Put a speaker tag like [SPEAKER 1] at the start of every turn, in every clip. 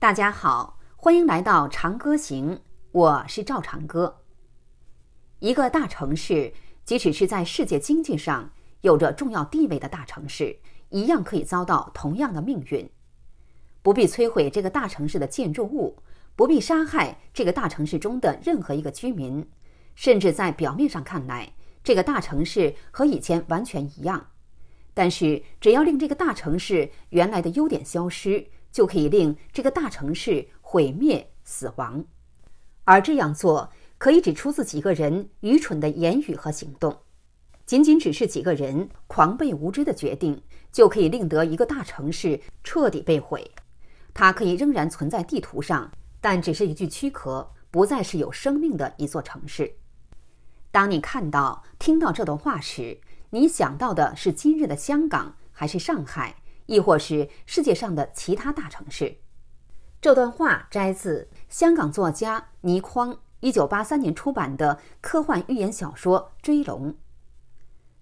[SPEAKER 1] 大家好，欢迎来到《长歌行》，我是赵长歌。一个大城市，即使是在世界经济上有着重要地位的大城市，一样可以遭到同样的命运。不必摧毁这个大城市的建筑物，不必杀害这个大城市中的任何一个居民，甚至在表面上看来，这个大城市和以前完全一样。但是，只要令这个大城市原来的优点消失。就可以令这个大城市毁灭死亡，而这样做可以只出自几个人愚蠢的言语和行动，仅仅只是几个人狂悖无知的决定，就可以令得一个大城市彻底被毁。它可以仍然存在地图上，但只是一具躯壳，不再是有生命的一座城市。当你看到、听到这段话时，你想到的是今日的香港还是上海？亦或是世界上的其他大城市。这段话摘自香港作家倪匡一九八三年出版的科幻寓言小说《追龙》。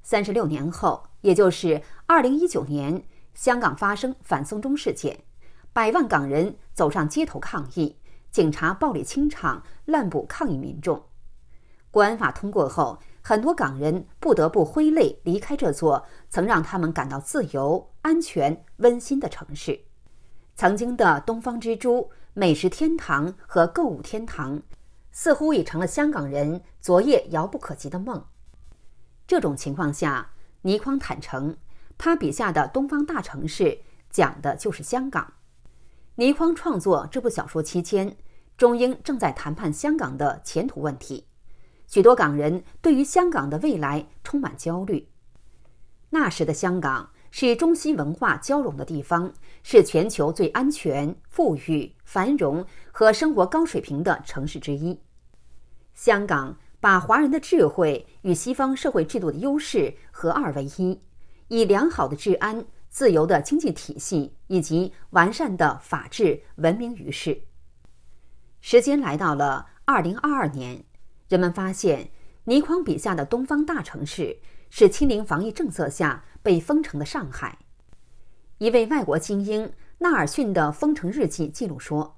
[SPEAKER 1] 三十六年后，也就是二零一九年，香港发生反送中事件，百万港人走上街头抗议，警察暴力清场、滥捕抗议民众。国安法通过后。很多港人不得不挥泪离开这座曾让他们感到自由、安全、温馨的城市。曾经的东方之珠、美食天堂和购物天堂，似乎已成了香港人昨夜遥不可及的梦。这种情况下，倪匡坦诚，他笔下的东方大城市讲的就是香港。倪匡创作这部小说期间，中英正在谈判香港的前途问题。许多港人对于香港的未来充满焦虑。那时的香港是中西文化交融的地方，是全球最安全、富裕、繁荣和生活高水平的城市之一。香港把华人的智慧与西方社会制度的优势合二为一，以良好的治安、自由的经济体系以及完善的法治闻名于世。时间来到了二零二二年。人们发现，倪匡笔下的东方大城市是“清零”防疫政策下被封城的上海。一位外国精英纳尔逊的封城日记记录说：“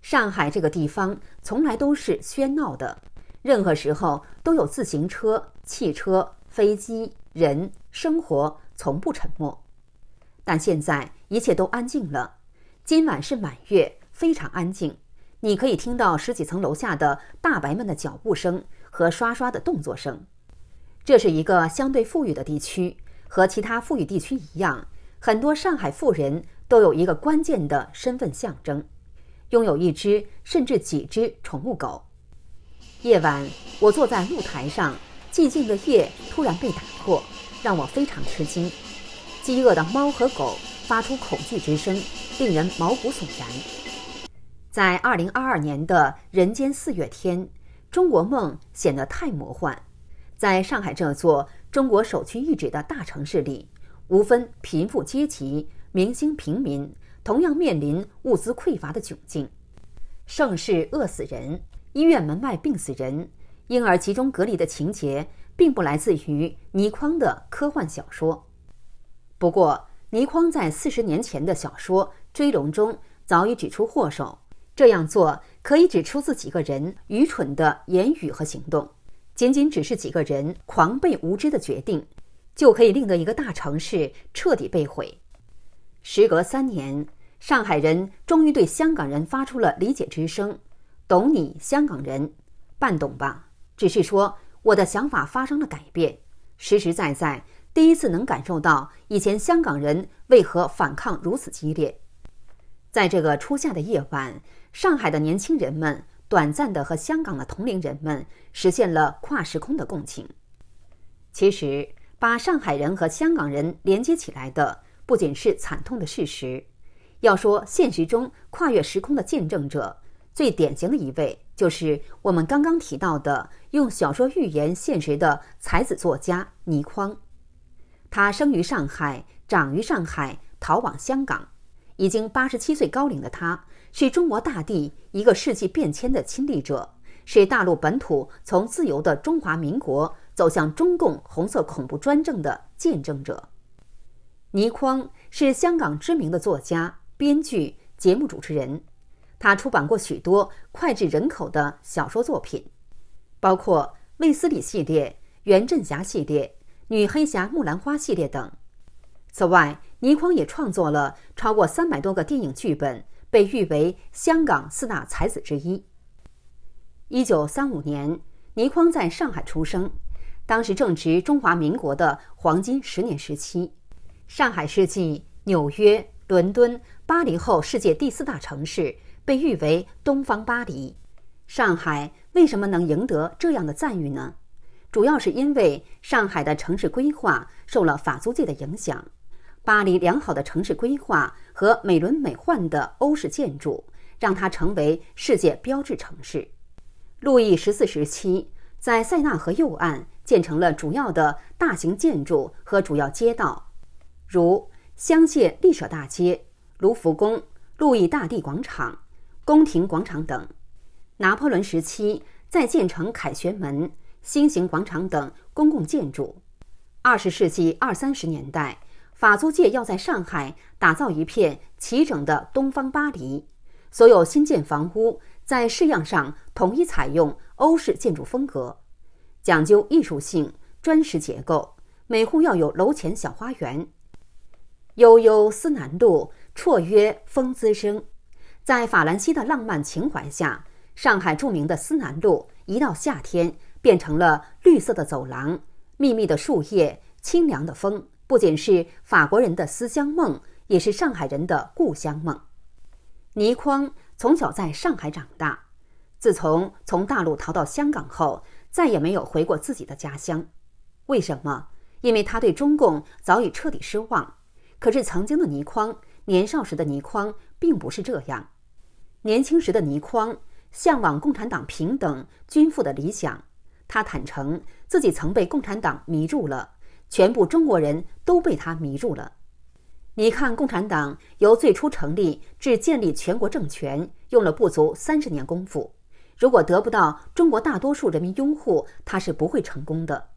[SPEAKER 1] 上海这个地方从来都是喧闹的，任何时候都有自行车、汽车、飞机、人，生活从不沉默。但现在一切都安静了。今晚是满月，非常安静。”你可以听到十几层楼下的大白们的脚步声和刷刷的动作声。这是一个相对富裕的地区，和其他富裕地区一样，很多上海富人都有一个关键的身份象征——拥有一只甚至几只宠物狗。夜晚，我坐在露台上，寂静的夜突然被打破，让我非常吃惊。饥饿的猫和狗发出恐惧之声，令人毛骨悚然。在二零二二年的人间四月天，中国梦显得太魔幻。在上海这座中国首屈一指的大城市里，无分贫富阶级、明星平民，同样面临物资匮乏的窘境。盛世饿死人，医院门外病死人，婴儿集中隔离的情节，并不来自于倪匡的科幻小说。不过，倪匡在四十年前的小说《追龙》中早已举出祸首。这样做可以只出自几个人愚蠢的言语和行动，仅仅只是几个人狂悖无知的决定，就可以令得一个大城市彻底被毁。时隔三年，上海人终于对香港人发出了理解之声，懂你，香港人，半懂吧。只是说我的想法发生了改变，实实在在第一次能感受到以前香港人为何反抗如此激烈。在这个初夏的夜晚，上海的年轻人们短暂的和香港的同龄人们实现了跨时空的共情。其实，把上海人和香港人连接起来的不仅是惨痛的事实。要说现实中跨越时空的见证者，最典型的一位就是我们刚刚提到的用小说预言现实的才子作家倪匡。他生于上海，长于上海，逃往香港。已经八十七岁高龄的他，是中国大地一个世纪变迁的亲历者，是大陆本土从自由的中华民国走向中共红色恐怖专政的见证者。倪匡是香港知名的作家、编剧、节目主持人，他出版过许多脍炙人口的小说作品，包括《卫斯理》系列、《袁振侠》系列、《女黑侠木兰花》系列等。此外，倪匡也创作了超过三百多个电影剧本，被誉为香港四大才子之一。一九三五年，倪匡在上海出生，当时正值中华民国的黄金十年时期。上海是继纽约、伦敦、巴黎后世界第四大城市，被誉为“东方巴黎”。上海为什么能赢得这样的赞誉呢？主要是因为上海的城市规划受了法租界的影响。巴黎良好的城市规划和美轮美奂的欧式建筑，让它成为世界标志城市。路易十四时期，在塞纳河右岸建成了主要的大型建筑和主要街道，如香榭丽舍大街、卢浮宫、路易大帝广场、宫廷广场等。拿破仑时期，在建成凯旋门、新型广场等公共建筑。二十世纪二三十年代。法租界要在上海打造一片齐整的东方巴黎，所有新建房屋在式样上统一采用欧式建筑风格，讲究艺术性、砖石结构，每户要有楼前小花园。悠悠思南路，绰约风姿生。在法兰西的浪漫情怀下，上海著名的思南路一到夏天变成了绿色的走廊，密密的树叶，清凉的风。不仅是法国人的思乡梦，也是上海人的故乡梦。倪匡从小在上海长大，自从从大陆逃到香港后，再也没有回过自己的家乡。为什么？因为他对中共早已彻底失望。可是曾经的倪匡，年少时的倪匡并不是这样。年轻时的倪匡向往共产党平等均富的理想，他坦诚自己曾被共产党迷住了。全部中国人都被他迷住了。你看，共产党由最初成立至建立全国政权，用了不足三十年功夫。如果得不到中国大多数人民拥护，他是不会成功的。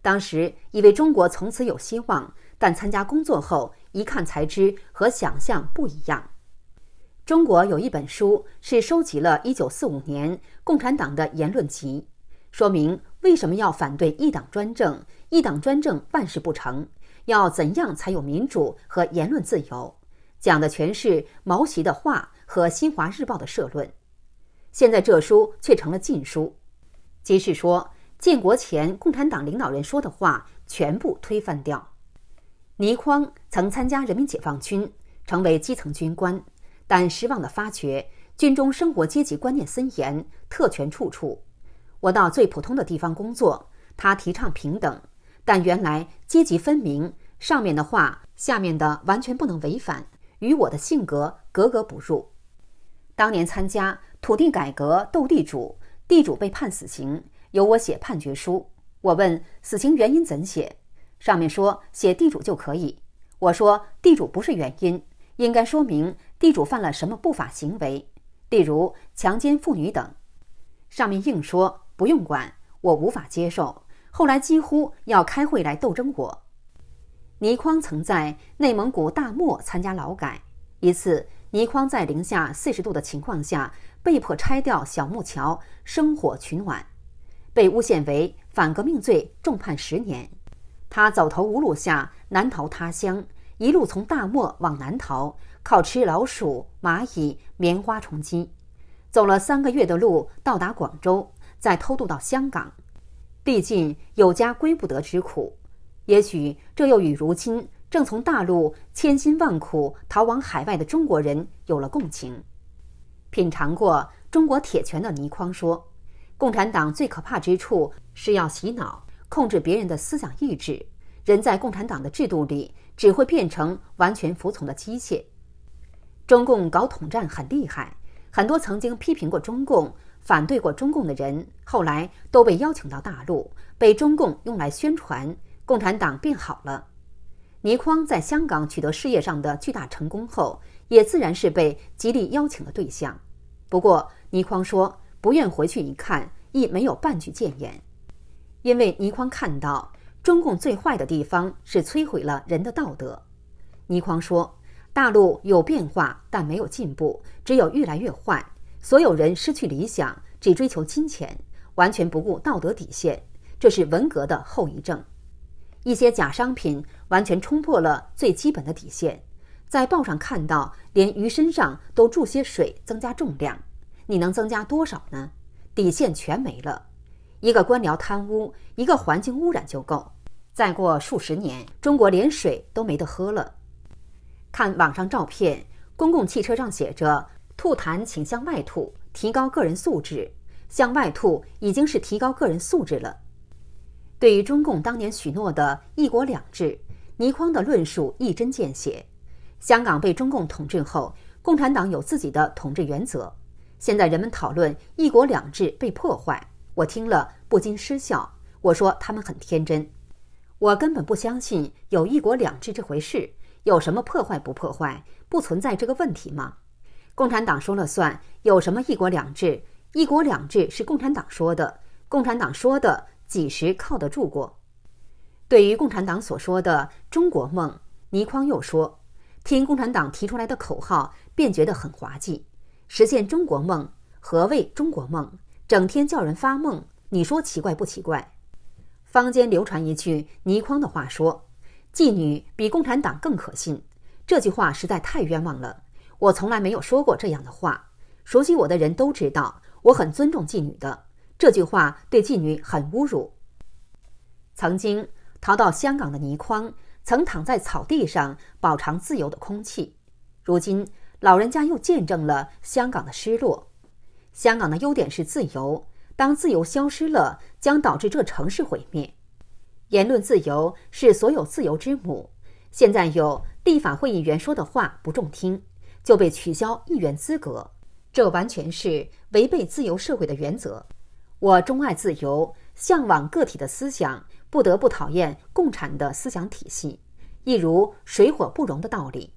[SPEAKER 1] 当时以为中国从此有希望，但参加工作后一看，才知和想象不一样。中国有一本书是收集了1945年共产党的言论集，说明为什么要反对一党专政。一党专政，万事不成。要怎样才有民主和言论自由？讲的全是毛习的话和《新华日报》的社论。现在这书却成了禁书，即是说，建国前共产党领导人说的话全部推翻掉。倪匡曾参加人民解放军，成为基层军官，但失望地发觉，军中生活阶级观念森严，特权处处。我到最普通的地方工作，他提倡平等。但原来阶级分明，上面的话下面的完全不能违反，与我的性格格格不入。当年参加土地改革斗地主，地主被判死刑，由我写判决书。我问死刑原因怎写？上面说写地主就可以。我说地主不是原因，应该说明地主犯了什么不法行为，例如强奸妇女等。上面硬说不用管，我无法接受。后来几乎要开会来斗争我。倪匡曾在内蒙古大漠参加劳改，一次倪匡在零下四十度的情况下被迫拆掉小木桥生火取暖，被诬陷为反革命罪，重判十年。他走投无路下南逃他乡，一路从大漠往南逃，靠吃老鼠、蚂蚁、棉花充饥，走了三个月的路到达广州，再偷渡到香港。毕竟有家归不得之苦，也许这又与如今正从大陆千辛万苦逃往海外的中国人有了共情。品尝过中国铁拳的倪匡说：“共产党最可怕之处是要洗脑，控制别人的思想意志，人在共产党的制度里只会变成完全服从的机械。”中共搞统战很厉害，很多曾经批评过中共。反对过中共的人，后来都被邀请到大陆，被中共用来宣传共产党变好了。倪匡在香港取得事业上的巨大成功后，也自然是被极力邀请的对象。不过，倪匡说不愿回去一看，亦没有半句谏言，因为倪匡看到中共最坏的地方是摧毁了人的道德。倪匡说，大陆有变化，但没有进步，只有越来越坏。所有人失去理想，只追求金钱，完全不顾道德底线，这是文革的后遗症。一些假商品完全冲破了最基本的底线。在报上看到，连鱼身上都注些水增加重量，你能增加多少呢？底线全没了。一个官僚贪污，一个环境污染就够。再过数十年，中国连水都没得喝了。看网上照片，公共汽车上写着。吐痰，请向外吐。提高个人素质，向外吐已经是提高个人素质了。对于中共当年许诺的“一国两制”，倪匡的论述一针见血。香港被中共统治后，共产党有自己的统治原则。现在人们讨论“一国两制”被破坏，我听了不禁失笑。我说他们很天真，我根本不相信有一国两制这回事。有什么破坏不破坏？不存在这个问题吗？共产党说了算，有什么“一国两制”？“一国两制”是共产党说的，共产党说的几时靠得住过？对于共产党所说的“中国梦”，倪匡又说：“听共产党提出来的口号，便觉得很滑稽。实现中国梦，何谓中国梦？整天叫人发梦，你说奇怪不奇怪？”坊间流传一句倪匡的话说：“妓女比共产党更可信。”这句话实在太冤枉了。我从来没有说过这样的话。熟悉我的人都知道，我很尊重妓女的。这句话对妓女很侮辱。曾经逃到香港的倪匡，曾躺在草地上饱尝自由的空气。如今，老人家又见证了香港的失落。香港的优点是自由，当自由消失了，将导致这城市毁灭。言论自由是所有自由之母。现在有立法会议员说的话不中听。就被取消议员资格，这完全是违背自由社会的原则。我钟爱自由，向往个体的思想，不得不讨厌共产的思想体系，一如水火不容的道理。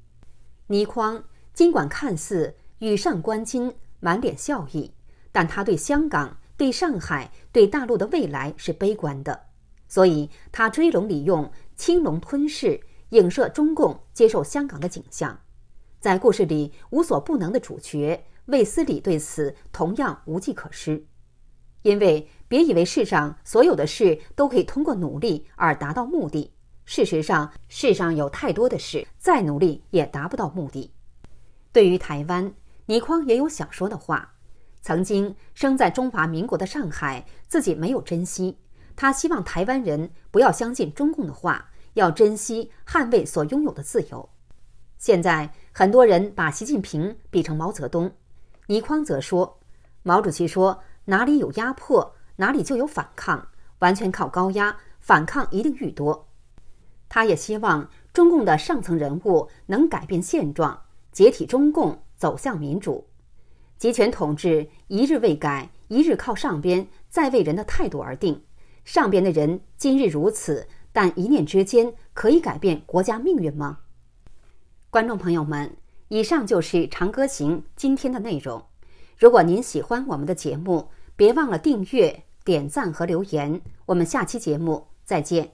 [SPEAKER 1] 倪匡尽管看似羽扇纶巾，满脸笑意，但他对香港、对上海、对大陆的未来是悲观的，所以他追龙里用青龙吞噬，影射中共接受香港的景象。在故事里，无所不能的主角卫斯理对此同样无计可施，因为别以为世上所有的事都可以通过努力而达到目的。事实上，世上有太多的事，再努力也达不到目的。对于台湾，倪匡也有想说的话。曾经生在中华民国的上海，自己没有珍惜。他希望台湾人不要相信中共的话，要珍惜捍卫所拥有的自由。现在很多人把习近平比成毛泽东，倪匡则说：“毛主席说，哪里有压迫，哪里就有反抗，完全靠高压，反抗一定愈多。”他也希望中共的上层人物能改变现状，解体中共，走向民主，集权统治一日未改，一日靠上边在位人的态度而定。上边的人今日如此，但一念之间可以改变国家命运吗？观众朋友们，以上就是《长歌行》今天的内容。如果您喜欢我们的节目，别忘了订阅、点赞和留言。我们下期节目再见。